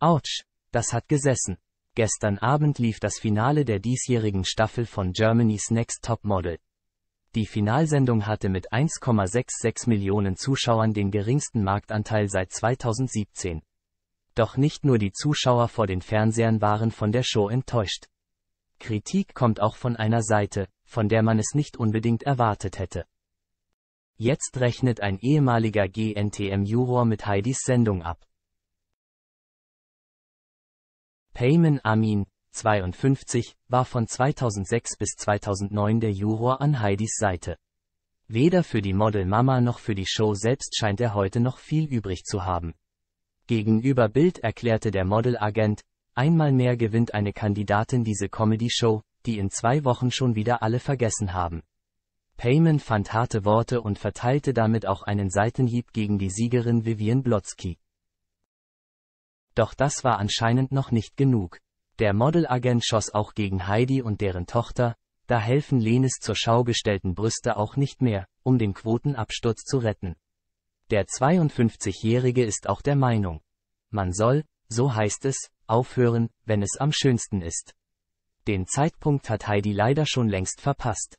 Autsch, das hat gesessen. Gestern Abend lief das Finale der diesjährigen Staffel von Germany's Next Top Model. Die Finalsendung hatte mit 1,66 Millionen Zuschauern den geringsten Marktanteil seit 2017. Doch nicht nur die Zuschauer vor den Fernsehern waren von der Show enttäuscht. Kritik kommt auch von einer Seite, von der man es nicht unbedingt erwartet hätte. Jetzt rechnet ein ehemaliger GNTM-Juror mit Heidis Sendung ab. Payman Amin, 52, war von 2006 bis 2009 der Juror an Heidis Seite. Weder für die Model Mama noch für die Show selbst scheint er heute noch viel übrig zu haben. Gegenüber Bild erklärte der Modelagent, einmal mehr gewinnt eine Kandidatin diese Comedy-Show, die in zwei Wochen schon wieder alle vergessen haben. Payman fand harte Worte und verteilte damit auch einen Seitenhieb gegen die Siegerin Vivian Blotzky. Doch das war anscheinend noch nicht genug. Der Modelagent schoss auch gegen Heidi und deren Tochter, da helfen Lenes zur Schau gestellten Brüste auch nicht mehr, um den Quotenabsturz zu retten. Der 52-Jährige ist auch der Meinung. Man soll, so heißt es, aufhören, wenn es am schönsten ist. Den Zeitpunkt hat Heidi leider schon längst verpasst.